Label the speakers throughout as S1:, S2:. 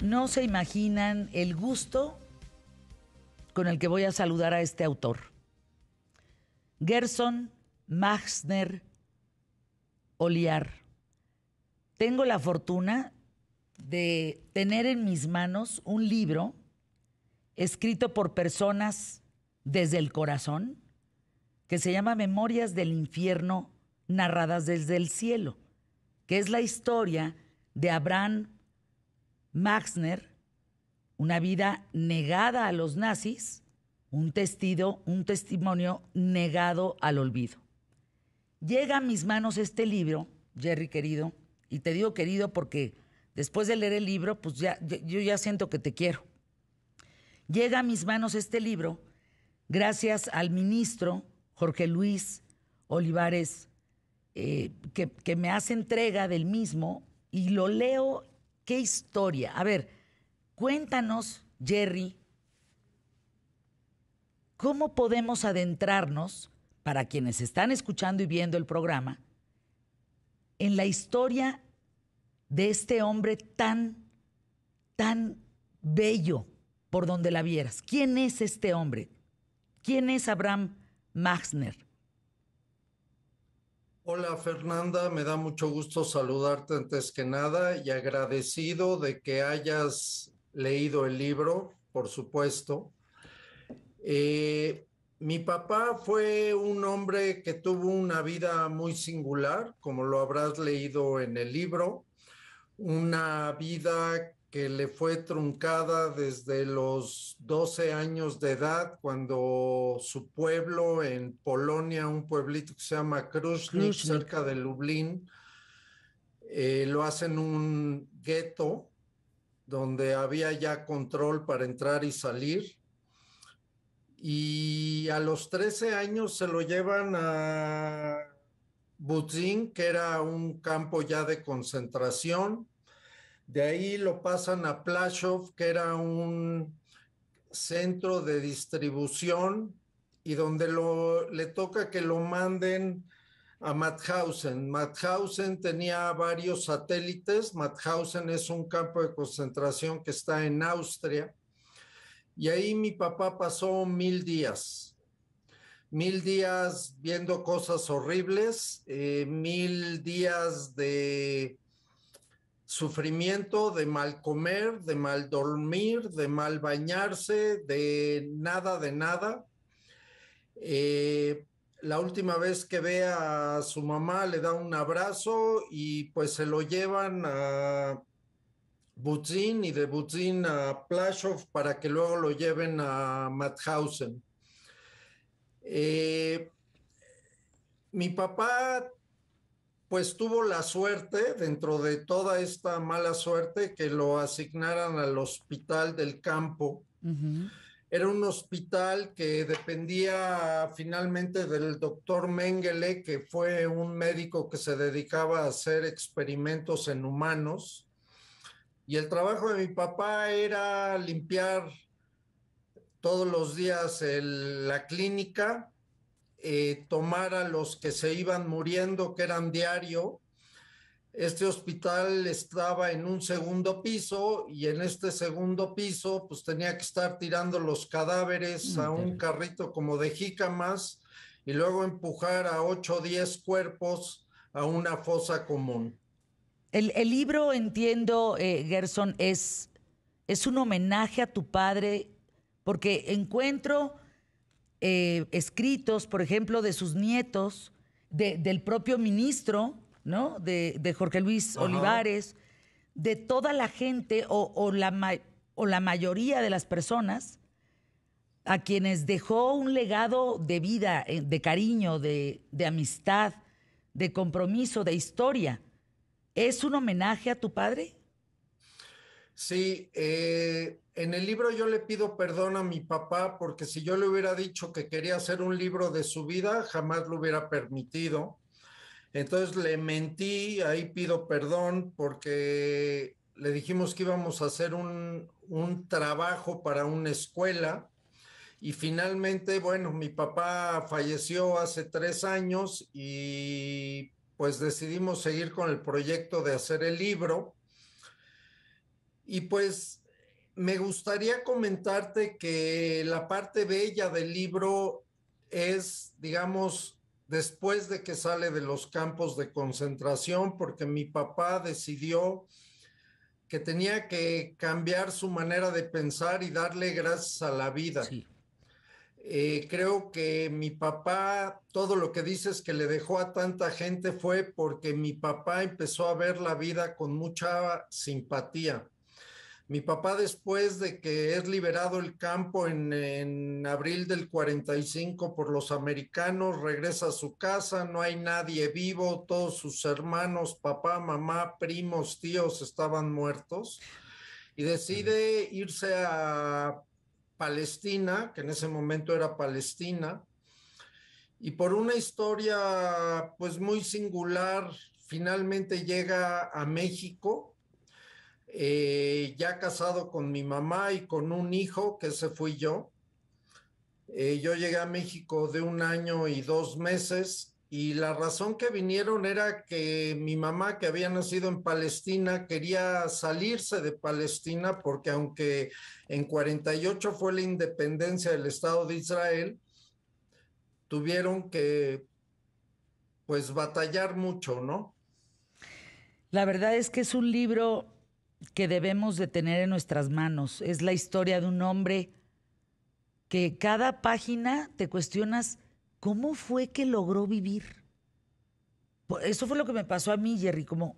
S1: No se imaginan el gusto con el que voy a saludar a este autor. Gerson Maxner Oliar. Tengo la fortuna de tener en mis manos un libro escrito por personas desde el corazón que se llama Memorias del Infierno narradas desde el cielo, que es la historia de Abraham Maxner, una vida negada a los nazis, un testigo, un testimonio negado al olvido. Llega a mis manos este libro, Jerry querido, y te digo querido porque después de leer el libro, pues ya yo ya siento que te quiero. Llega a mis manos este libro gracias al ministro Jorge Luis Olivares, eh, que, que me hace entrega del mismo y lo leo qué historia. A ver, cuéntanos, Jerry, cómo podemos adentrarnos, para quienes están escuchando y viendo el programa, en la historia de este hombre tan, tan bello por donde la vieras. ¿Quién es este hombre? ¿Quién es Abraham Maxner?
S2: Hola Fernanda, me da mucho gusto saludarte antes que nada y agradecido de que hayas leído el libro, por supuesto. Eh, mi papá fue un hombre que tuvo una vida muy singular, como lo habrás leído en el libro, una vida que le fue truncada desde los 12 años de edad, cuando su pueblo en Polonia, un pueblito que se llama Krusznik, cerca de Lublin, eh, lo hacen un gueto donde había ya control para entrar y salir. Y a los 13 años se lo llevan a Butzin, que era un campo ya de concentración de ahí lo pasan a Plashov, que era un centro de distribución y donde le toca que lo manden a Mauthausen. Mauthausen tenía varios satélites. Mauthausen es un campo de concentración que está en Austria. Y ahí mi papá pasó mil días. Mil días viendo cosas horribles, eh, mil días de sufrimiento de mal comer, de mal dormir, de mal bañarse, de nada, de nada. Eh, la última vez que ve a su mamá le da un abrazo y pues se lo llevan a Butzin y de Butzin a Plashov para que luego lo lleven a Mathausen. Eh, mi papá pues tuvo la suerte, dentro de toda esta mala suerte, que lo asignaran al hospital del campo. Era un hospital que dependía finalmente del doctor Mengele, que fue un médico que se dedicaba a hacer experimentos en humanos. Y el trabajo de mi papá era limpiar todos los días la clínica, eh, tomar a los que se iban muriendo, que eran diario. Este hospital estaba en un segundo piso y en este segundo piso pues tenía que estar tirando los cadáveres mm, a un carrito como de jícamas y luego empujar a 8 o 10 cuerpos a una fosa común. El, libro,
S1: entiendo, eh, Gerson, es, es un homenaje a tu padre porque encuentro eh, escritos, por ejemplo, de sus nietos, del propio ministro, ¿no? De, Jorge Luis Olivares, de toda la gente o, la, mayoría de las personas a quienes dejó un legado de vida, eh, de cariño, de amistad, de compromiso, de historia. ¿Es un homenaje a tu padre?
S2: Sí, eh, en el libro yo le pido perdón a mi papá porque si yo le hubiera dicho que quería hacer un libro de su vida, jamás lo hubiera permitido. Entonces le mentí, ahí pido perdón porque le dijimos que íbamos a hacer un, un trabajo para una escuela y finalmente, bueno, mi papá falleció hace tres años y pues decidimos seguir con el proyecto de hacer el libro y pues me gustaría comentarte que la parte bella del libro es, digamos, después de que sale de los campos de concentración, porque mi papá decidió que tenía que cambiar su manera de pensar y darle gracias a la vida. Eh, creo que mi papá, todo lo que dices que le dejó a tanta gente fue porque mi papá empezó a ver la vida con mucha simpatía. Mi papá después de que es liberado el campo en, abril del 45 por los americanos, regresa a su casa, no hay nadie vivo, todos sus hermanos, papá, mamá, primos, tíos estaban muertos y decide irse a Palestina, que en ese momento era Palestina, y por una historia pues muy singular, finalmente llega a México eh, ya casado con mi mamá y con un hijo, que se fui yo. Eh, yo llegué a México de un año y dos meses y la razón que vinieron era que mi mamá, que había nacido en Palestina, quería salirse de Palestina porque aunque en 48 fue la independencia del Estado de Israel, tuvieron que pues batallar mucho, ¿no? La verdad es que es un libro
S1: que debemos de tener en nuestras manos. Es la historia de un hombre que cada página te cuestionas cómo fue que logró vivir. Eso fue lo que me pasó a mí, Jerry, como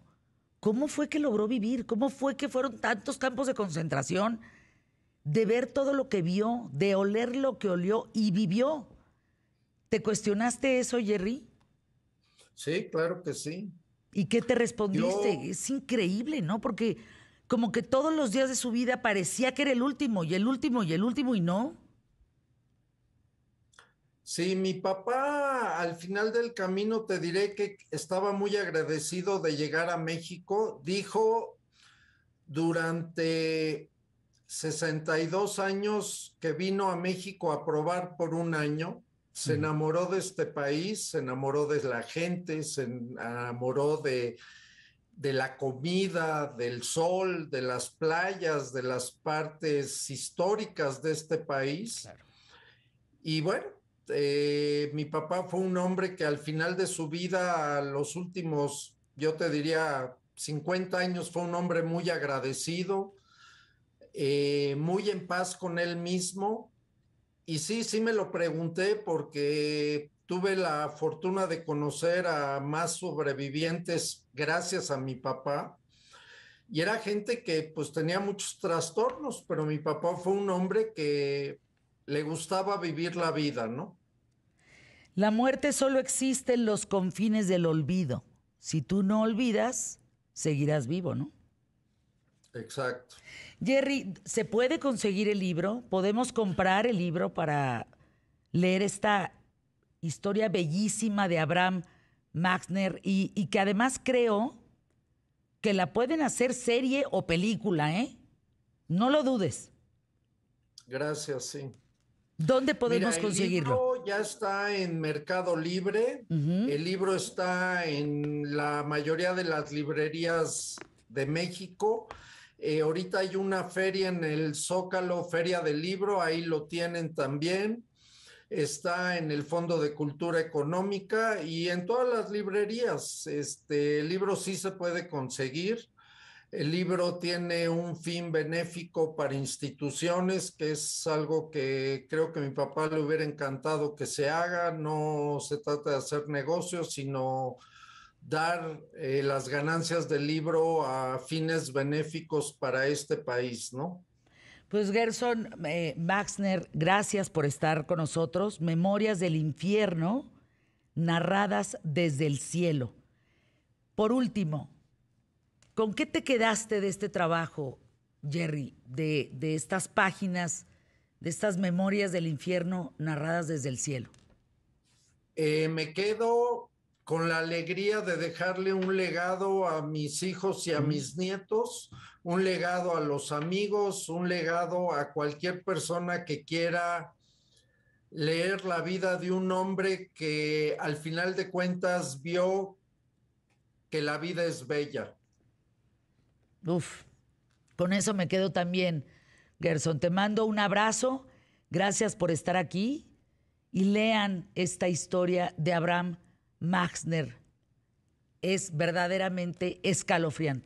S1: cómo fue que logró vivir, cómo fue que fueron tantos campos de concentración, de ver todo lo que vio, de oler lo que olió y vivió. ¿Te cuestionaste eso, Jerry?
S2: Sí, claro que sí.
S1: ¿Y qué te respondiste? Es increíble, ¿no? Porque como que todos los días de su vida parecía que era el último y el último y el último y no.
S2: Sí, mi papá al final del camino te diré que estaba muy agradecido de llegar a México. Dijo durante 62 años que vino a México a probar por un año. Se enamoró de este país, se enamoró de la gente, se enamoró de de la comida, del sol, de las playas, de las partes históricas de este país. Y bueno, eh, mi papá fue un hombre que al final de su vida, los últimos, yo te diría, 50 años, fue un hombre muy agradecido, eh, muy en paz con él mismo. Y sí, sí me lo pregunté porque tuve la fortuna de conocer a más sobrevivientes gracias a mi papá. Y era gente que pues tenía muchos trastornos, pero mi papá fue un hombre que le gustaba vivir la vida, ¿no?
S1: La muerte solo existe en los confines del olvido. Si tú no olvidas, seguirás vivo, ¿no? Exacto. Jerry, ¿se puede conseguir el libro? ¿Podemos comprar el libro para leer esta historia bellísima de Abraham Maxner y, que además creo que la pueden hacer serie o película, ¿eh? No lo dudes.
S2: Gracias, sí. ¿Dónde podemos conseguirlo? libro ya está en Mercado Libre, el libro está en la mayoría de las librerías de México. Eh, ahorita hay una feria en el Zócalo, Feria del Libro, ahí lo tienen también está en el Fondo de Cultura Económica y en todas las librerías. Este el libro sí se puede conseguir. El libro tiene un fin benéfico para instituciones, que es algo que creo que a mi papá le hubiera encantado que se haga. No se trata de hacer negocios, sino dar eh, las ganancias del libro a fines benéficos para este país, ¿no?
S1: Pues Gerson eh, Maxner, gracias por estar con nosotros. Memorias del infierno narradas desde el cielo. Por último, ¿con qué te quedaste de este trabajo, Jerry, de, estas páginas, de estas memorias del infierno narradas desde el cielo?
S2: Eh, me quedo con la alegría de dejarle un legado a mis hijos y a mis nietos, un legado a los amigos, un legado a cualquier persona que quiera leer la vida de un hombre que al final de cuentas vio que la vida es bella. Uf,
S1: con eso me quedo también, Gerson. Te mando un abrazo, gracias por estar aquí y lean esta historia de Abraham Maxner es verdaderamente escalofriante.